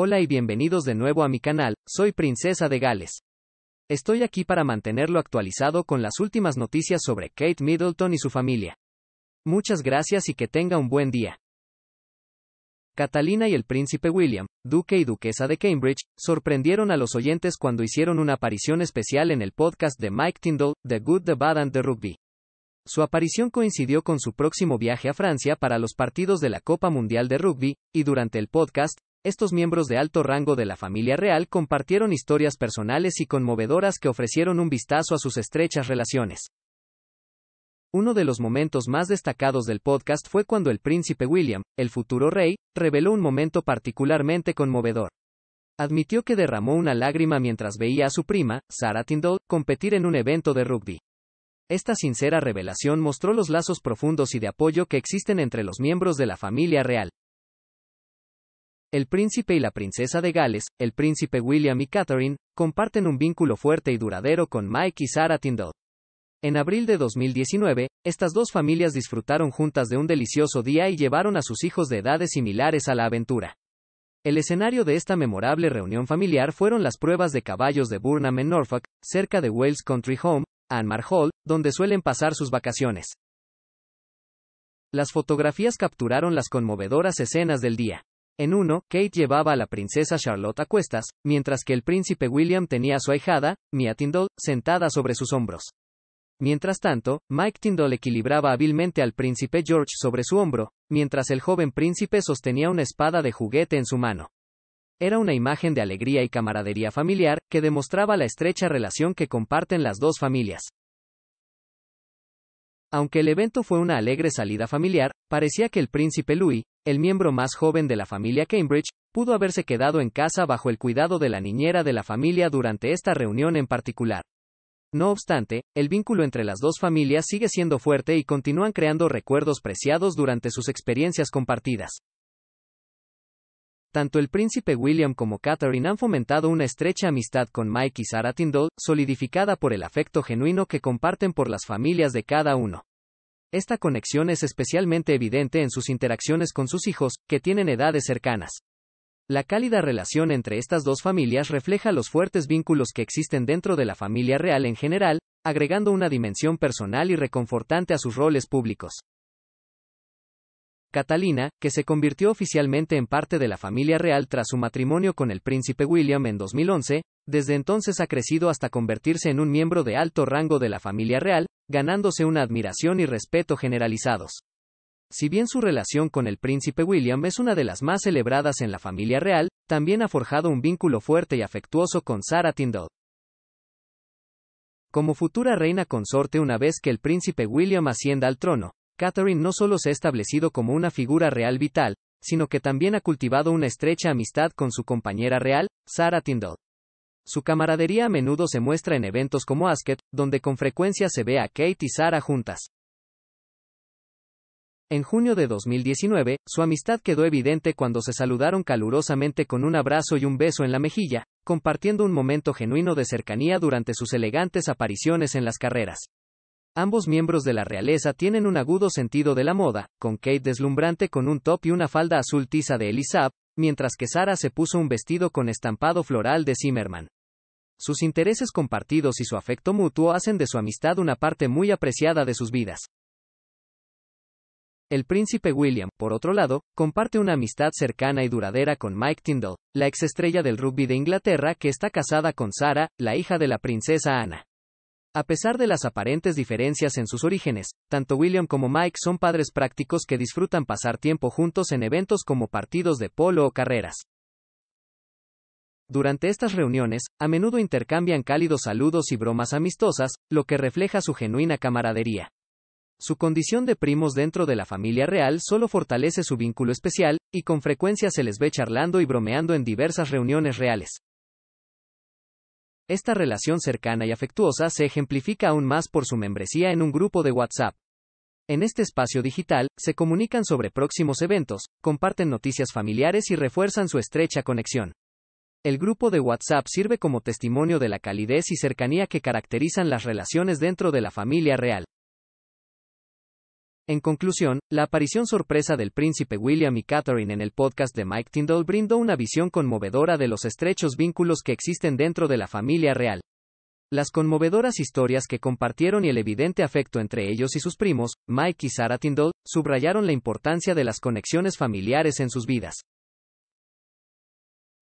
Hola y bienvenidos de nuevo a mi canal, soy Princesa de Gales. Estoy aquí para mantenerlo actualizado con las últimas noticias sobre Kate Middleton y su familia. Muchas gracias y que tenga un buen día. Catalina y el príncipe William, duque y duquesa de Cambridge, sorprendieron a los oyentes cuando hicieron una aparición especial en el podcast de Mike Tyndall, The Good, The Bad and The Rugby. Su aparición coincidió con su próximo viaje a Francia para los partidos de la Copa Mundial de Rugby, y durante el podcast, estos miembros de alto rango de la familia real compartieron historias personales y conmovedoras que ofrecieron un vistazo a sus estrechas relaciones. Uno de los momentos más destacados del podcast fue cuando el príncipe William, el futuro rey, reveló un momento particularmente conmovedor. Admitió que derramó una lágrima mientras veía a su prima, Sarah Tindall, competir en un evento de rugby. Esta sincera revelación mostró los lazos profundos y de apoyo que existen entre los miembros de la familia real. El príncipe y la princesa de Gales, el príncipe William y Catherine, comparten un vínculo fuerte y duradero con Mike y Sarah Tindall. En abril de 2019, estas dos familias disfrutaron juntas de un delicioso día y llevaron a sus hijos de edades similares a la aventura. El escenario de esta memorable reunión familiar fueron las pruebas de caballos de Burnham en Norfolk, cerca de Wales Country Home, Anmar Hall, donde suelen pasar sus vacaciones. Las fotografías capturaron las conmovedoras escenas del día. En uno, Kate llevaba a la princesa Charlotte a cuestas, mientras que el príncipe William tenía a su ahijada, Mia Tyndall, sentada sobre sus hombros. Mientras tanto, Mike Tyndall equilibraba hábilmente al príncipe George sobre su hombro, mientras el joven príncipe sostenía una espada de juguete en su mano. Era una imagen de alegría y camaradería familiar que demostraba la estrecha relación que comparten las dos familias. Aunque el evento fue una alegre salida familiar, parecía que el príncipe Louis, el miembro más joven de la familia Cambridge, pudo haberse quedado en casa bajo el cuidado de la niñera de la familia durante esta reunión en particular. No obstante, el vínculo entre las dos familias sigue siendo fuerte y continúan creando recuerdos preciados durante sus experiencias compartidas. Tanto el príncipe William como Catherine han fomentado una estrecha amistad con Mike y Sarah Tindall, solidificada por el afecto genuino que comparten por las familias de cada uno. Esta conexión es especialmente evidente en sus interacciones con sus hijos, que tienen edades cercanas. La cálida relación entre estas dos familias refleja los fuertes vínculos que existen dentro de la familia real en general, agregando una dimensión personal y reconfortante a sus roles públicos. Catalina, que se convirtió oficialmente en parte de la familia real tras su matrimonio con el príncipe William en 2011, desde entonces ha crecido hasta convertirse en un miembro de alto rango de la familia real, ganándose una admiración y respeto generalizados. Si bien su relación con el príncipe William es una de las más celebradas en la familia real, también ha forjado un vínculo fuerte y afectuoso con Sarah Tindall. Como futura reina consorte una vez que el príncipe William ascienda al trono, Catherine no solo se ha establecido como una figura real vital, sino que también ha cultivado una estrecha amistad con su compañera real, Sarah Tyndall. Su camaradería a menudo se muestra en eventos como Asket, donde con frecuencia se ve a Kate y Sarah juntas. En junio de 2019, su amistad quedó evidente cuando se saludaron calurosamente con un abrazo y un beso en la mejilla, compartiendo un momento genuino de cercanía durante sus elegantes apariciones en las carreras. Ambos miembros de la realeza tienen un agudo sentido de la moda, con Kate deslumbrante con un top y una falda azul tiza de Elizabeth, mientras que Sara se puso un vestido con estampado floral de Zimmerman. Sus intereses compartidos y su afecto mutuo hacen de su amistad una parte muy apreciada de sus vidas. El príncipe William, por otro lado, comparte una amistad cercana y duradera con Mike Tyndall, la exestrella del rugby de Inglaterra que está casada con Sara, la hija de la princesa Ana. A pesar de las aparentes diferencias en sus orígenes, tanto William como Mike son padres prácticos que disfrutan pasar tiempo juntos en eventos como partidos de polo o carreras. Durante estas reuniones, a menudo intercambian cálidos saludos y bromas amistosas, lo que refleja su genuina camaradería. Su condición de primos dentro de la familia real solo fortalece su vínculo especial, y con frecuencia se les ve charlando y bromeando en diversas reuniones reales. Esta relación cercana y afectuosa se ejemplifica aún más por su membresía en un grupo de WhatsApp. En este espacio digital, se comunican sobre próximos eventos, comparten noticias familiares y refuerzan su estrecha conexión. El grupo de WhatsApp sirve como testimonio de la calidez y cercanía que caracterizan las relaciones dentro de la familia real. En conclusión, la aparición sorpresa del príncipe William y Catherine en el podcast de Mike Tyndall brindó una visión conmovedora de los estrechos vínculos que existen dentro de la familia real. Las conmovedoras historias que compartieron y el evidente afecto entre ellos y sus primos, Mike y Sarah Tyndall, subrayaron la importancia de las conexiones familiares en sus vidas.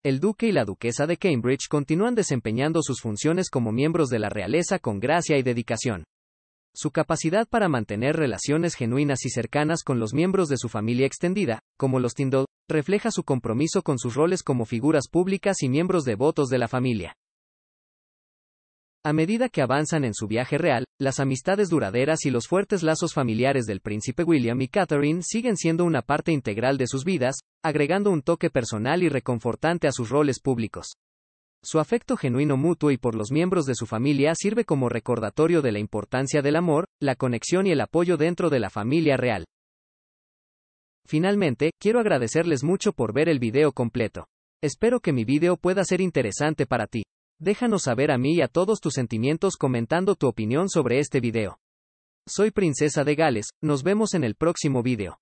El duque y la duquesa de Cambridge continúan desempeñando sus funciones como miembros de la realeza con gracia y dedicación su capacidad para mantener relaciones genuinas y cercanas con los miembros de su familia extendida, como los Tindall, refleja su compromiso con sus roles como figuras públicas y miembros devotos de la familia. A medida que avanzan en su viaje real, las amistades duraderas y los fuertes lazos familiares del príncipe William y Catherine siguen siendo una parte integral de sus vidas, agregando un toque personal y reconfortante a sus roles públicos. Su afecto genuino mutuo y por los miembros de su familia sirve como recordatorio de la importancia del amor, la conexión y el apoyo dentro de la familia real. Finalmente, quiero agradecerles mucho por ver el video completo. Espero que mi video pueda ser interesante para ti. Déjanos saber a mí y a todos tus sentimientos comentando tu opinión sobre este video. Soy Princesa de Gales, nos vemos en el próximo video.